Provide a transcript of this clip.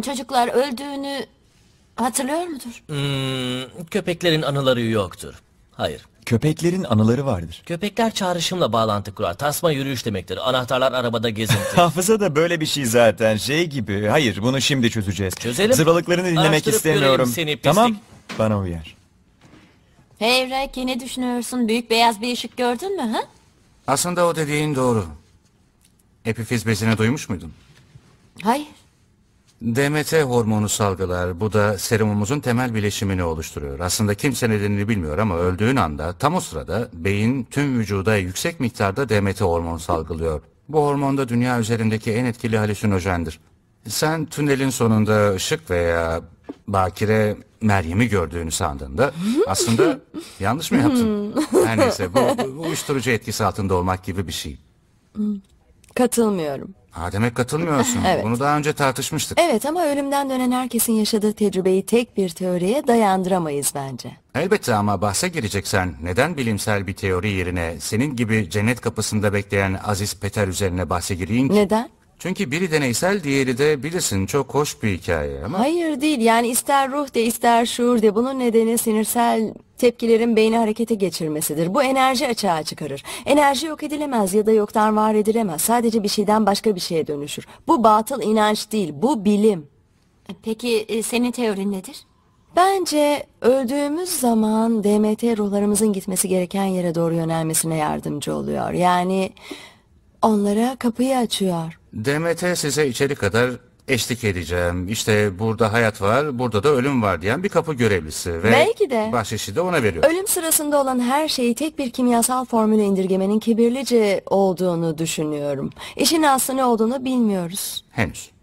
Çocuklar öldüğünü hatırlıyor mudur? Hmm, köpeklerin anıları yoktur. Hayır. Köpeklerin anıları vardır. Köpekler çağrışımla bağlantı kurar. Tasma yürüyüş demektir. Anahtarlar arabada gezinti. Hafıza da böyle bir şey zaten. Şey gibi. Hayır bunu şimdi çözeceğiz. Çözelim. Zıbalıklarını dinlemek Araştırıp istemiyorum. seni, tamam. Bana uyar. Hey Reki ne düşünüyorsun? Büyük beyaz bir ışık gördün mü? Ha? Aslında o dediğin doğru. Epifiz bezini duymuş muydun? Hayır. DMT hormonu salgılar. Bu da serumumuzun temel bileşimini oluşturuyor. Aslında kimse nedenini bilmiyor ama öldüğün anda tam o sırada beyin tüm vücuda yüksek miktarda DMT hormonu salgılıyor. Bu hormon da dünya üzerindeki en etkili halüsinojendir. Sen tünelin sonunda ışık veya bakire Meryem'i gördüğünü sandığında aslında yanlış mı yaptın? Her neyse bu, bu uyuşturucu etkisi altında olmak gibi bir şey. Katılmıyorum. Ha demek katılmıyorsun. Evet. Bunu daha önce tartışmıştık. Evet ama ölümden dönen herkesin yaşadığı tecrübeyi tek bir teoriye dayandıramayız bence. Elbette ama bahse gireceksen neden bilimsel bir teori yerine senin gibi cennet kapısında bekleyen Aziz Peter üzerine bahse gireyim ki? Neden? Çünkü biri deneysel diğeri de bilirsin çok hoş bir hikaye ama... Hayır değil yani ister ruh de ister şuur de bunun nedeni sinirsel Tepkilerin beyni harekete geçirmesidir. Bu enerji açığa çıkarır. Enerji yok edilemez ya da yoktan var edilemez. Sadece bir şeyden başka bir şeye dönüşür. Bu batıl inanç değil, bu bilim. E, peki e, senin teorin nedir? Bence öldüğümüz zaman DMT ruhlarımızın gitmesi gereken yere doğru yönelmesine yardımcı oluyor. Yani onlara kapıyı açıyor. DMT size içeri kadar eşlik edeceğim. İşte burada hayat var, burada da ölüm var diyen bir kapı görevlisi. Ve Belki de. Bahşişi de ona veriyor. Ölüm sırasında olan her şeyi tek bir kimyasal formüle indirgemenin kibirlice olduğunu düşünüyorum. İşin aslı ne olduğunu bilmiyoruz. Henüz.